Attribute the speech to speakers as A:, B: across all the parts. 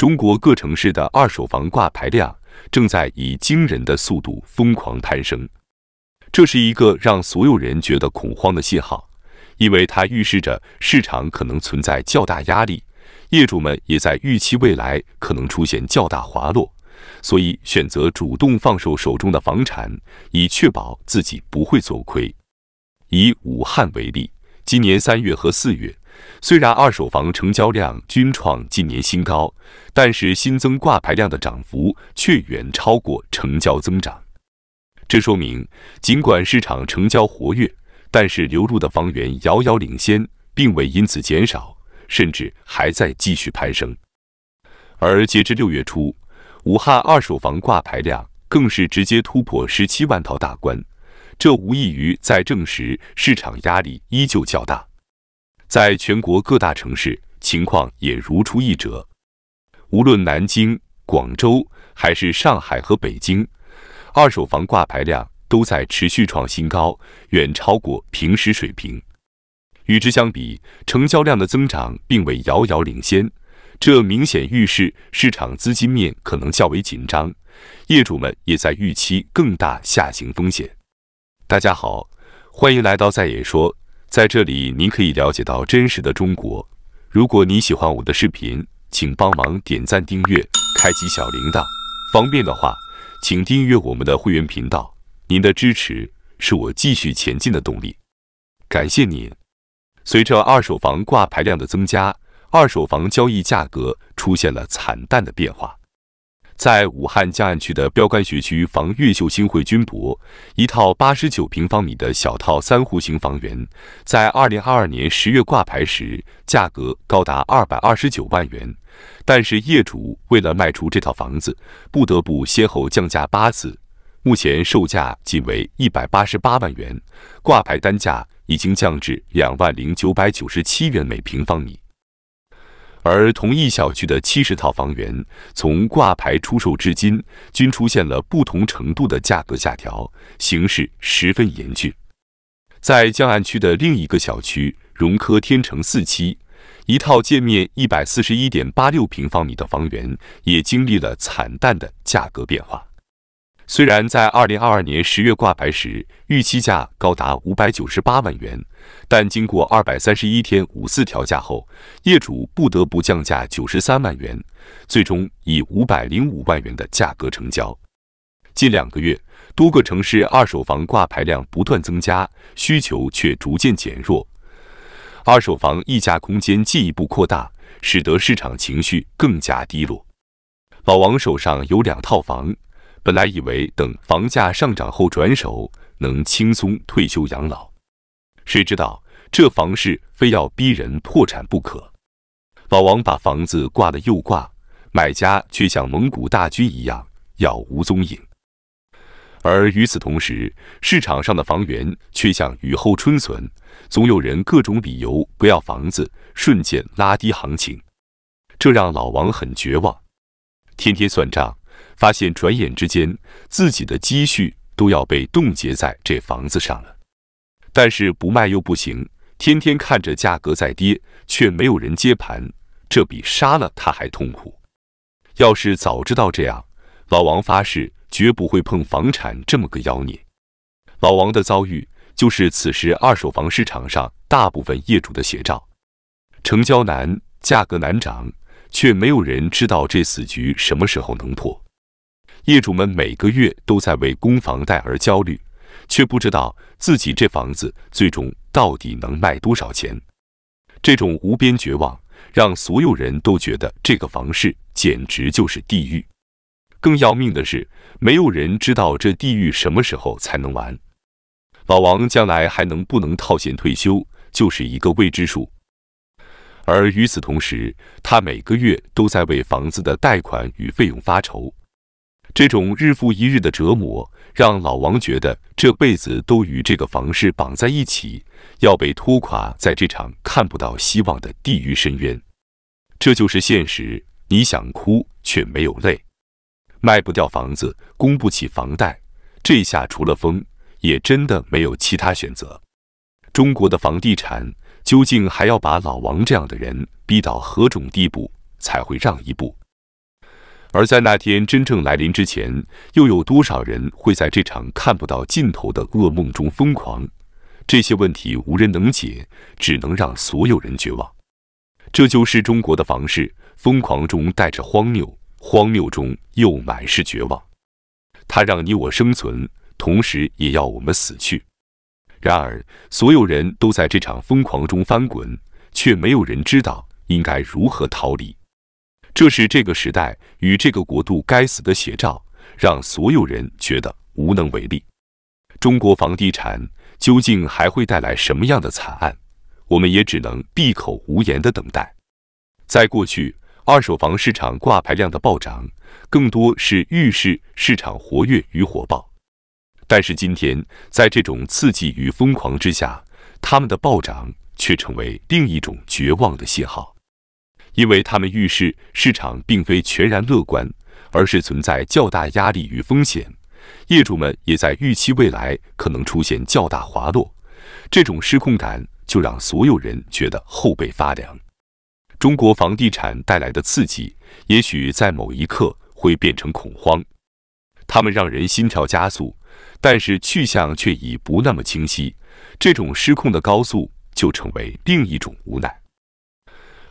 A: 中国各城市的二手房挂牌量正在以惊人的速度疯狂攀升，这是一个让所有人觉得恐慌的信号，因为它预示着市场可能存在较大压力。业主们也在预期未来可能出现较大滑落，所以选择主动放手手中的房产，以确保自己不会走亏。以武汉为例，今年三月和四月。虽然二手房成交量均创近年新高，但是新增挂牌量的涨幅却远超过成交增长。这说明，尽管市场成交活跃，但是流入的房源遥遥领先，并未因此减少，甚至还在继续攀升。而截至六月初，武汉二手房挂牌量更是直接突破十七万套大关，这无异于在证实市场压力依旧较大。在全国各大城市，情况也如出一辙。无论南京、广州，还是上海和北京，二手房挂牌量都在持续创新高，远超过平时水平。与之相比，成交量的增长并未遥遥领先，这明显预示市场资金面可能较为紧张，业主们也在预期更大下行风险。大家好，欢迎来到在野说。在这里，您可以了解到真实的中国。如果你喜欢我的视频，请帮忙点赞、订阅、开启小铃铛。方便的话，请订阅我们的会员频道。您的支持是我继续前进的动力，感谢您。随着二手房挂牌量的增加，二手房交易价格出现了惨淡的变化。在武汉江岸区的标杆学区房——越秀星汇君泊，一套八十九平方米的小套三户型房源，在二零二二年十月挂牌时，价格高达二百二十九万元。但是业主为了卖出这套房子，不得不先后降价八次，目前售价仅为一百八十八万元，挂牌单价已经降至两万零九百九十七元每平方米。而同一小区的七十套房源，从挂牌出售至今，均出现了不同程度的价格下调，形势十分严峻。在江岸区的另一个小区融科天城四期，一套建面一百四十一点八六平方米的房源，也经历了惨淡的价格变化。虽然在二零二二年十月挂牌时预期价高达五百九十八万元，但经过二百三十一天五次调价后，业主不得不降价九十三万元，最终以五百零五万元的价格成交。近两个月，多个城市二手房挂牌量不断增加，需求却逐渐减弱，二手房溢价空间进一步扩大，使得市场情绪更加低落。老王手上有两套房。本来以为等房价上涨后转手能轻松退休养老，谁知道这房市非要逼人破产不可。老王把房子挂了又挂，买家却像蒙古大军一样杳无踪影。而与此同时，市场上的房源却像雨后春笋，总有人各种理由不要房子，瞬间拉低行情，这让老王很绝望，天天算账。发现转眼之间自己的积蓄都要被冻结在这房子上了，但是不卖又不行，天天看着价格在跌，却没有人接盘，这比杀了他还痛苦。要是早知道这样，老王发誓绝不会碰房产这么个妖孽。老王的遭遇就是此时二手房市场上大部分业主的写照：成交难，价格难涨，却没有人知道这死局什么时候能破。业主们每个月都在为供房贷而焦虑，却不知道自己这房子最终到底能卖多少钱。这种无边绝望让所有人都觉得这个房市简直就是地狱。更要命的是，没有人知道这地狱什么时候才能完。老王将来还能不能套现退休就是一个未知数。而与此同时，他每个月都在为房子的贷款与费用发愁。这种日复一日的折磨，让老王觉得这辈子都与这个房市绑在一起，要被拖垮在这场看不到希望的地狱深渊。这就是现实，你想哭却没有泪，卖不掉房子，供不起房贷，这下除了疯，也真的没有其他选择。中国的房地产究竟还要把老王这样的人逼到何种地步才会让一步？而在那天真正来临之前，又有多少人会在这场看不到尽头的噩梦中疯狂？这些问题无人能解，只能让所有人绝望。这就是中国的房市，疯狂中带着荒谬，荒谬中又满是绝望。它让你我生存，同时也要我们死去。然而，所有人都在这场疯狂中翻滚，却没有人知道应该如何逃离。这是这个时代与这个国度该死的写照，让所有人觉得无能为力。中国房地产究竟还会带来什么样的惨案？我们也只能闭口无言的等待。在过去，二手房市场挂牌量的暴涨，更多是预示市场活跃与火爆。但是今天，在这种刺激与疯狂之下，他们的暴涨却成为另一种绝望的信号。因为他们预示市场并非全然乐观，而是存在较大压力与风险。业主们也在预期未来可能出现较大滑落，这种失控感就让所有人觉得后背发凉。中国房地产带来的刺激，也许在某一刻会变成恐慌。他们让人心跳加速，但是去向却已不那么清晰。这种失控的高速，就成为另一种无奈。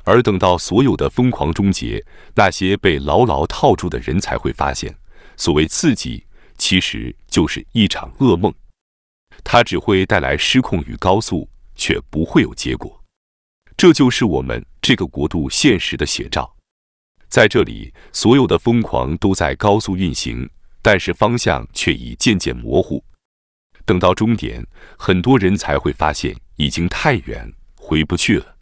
A: 而等到所有的疯狂终结，那些被牢牢套住的人才会发现，所谓刺激其实就是一场噩梦。它只会带来失控与高速，却不会有结果。这就是我们这个国度现实的写照。在这里，所有的疯狂都在高速运行，但是方向却已渐渐模糊。等到终点，很多人才会发现已经太远，回不去了。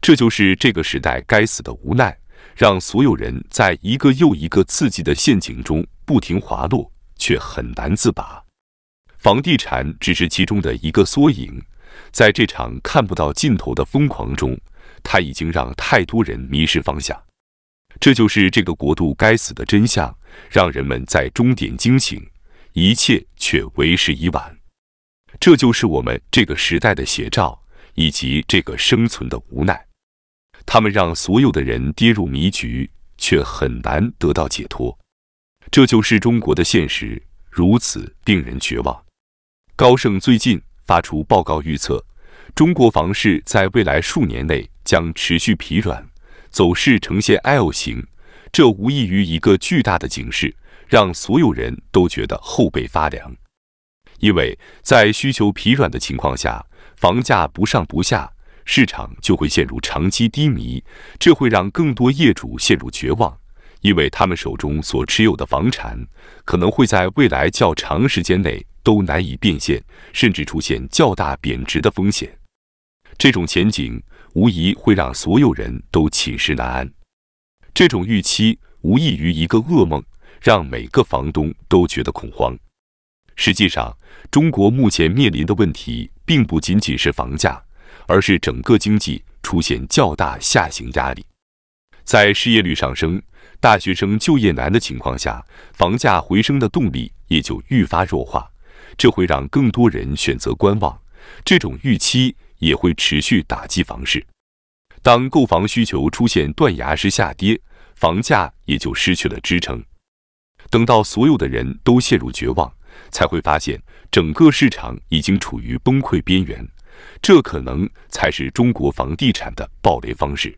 A: 这就是这个时代该死的无奈，让所有人在一个又一个刺激的陷阱中不停滑落，却很难自拔。房地产只是其中的一个缩影，在这场看不到尽头的疯狂中，它已经让太多人迷失方向。这就是这个国度该死的真相，让人们在终点惊醒，一切却为时已晚。这就是我们这个时代的写照，以及这个生存的无奈。他们让所有的人跌入迷局，却很难得到解脱。这就是中国的现实，如此令人绝望。高盛最近发出报告预测，中国房市在未来数年内将持续疲软，走势呈现 L 型，这无异于一个巨大的警示，让所有人都觉得后背发凉。因为在需求疲软的情况下，房价不上不下。市场就会陷入长期低迷，这会让更多业主陷入绝望，因为他们手中所持有的房产可能会在未来较长时间内都难以变现，甚至出现较大贬值的风险。这种前景无疑会让所有人都寝食难安。这种预期无异于一个噩梦，让每个房东都觉得恐慌。实际上，中国目前面临的问题并不仅仅是房价。而是整个经济出现较大下行压力，在失业率上升、大学生就业难的情况下，房价回升的动力也就愈发弱化。这会让更多人选择观望，这种预期也会持续打击房市。当购房需求出现断崖式下跌，房价也就失去了支撑。等到所有的人都陷入绝望，才会发现整个市场已经处于崩溃边缘。这可能才是中国房地产的暴雷方式。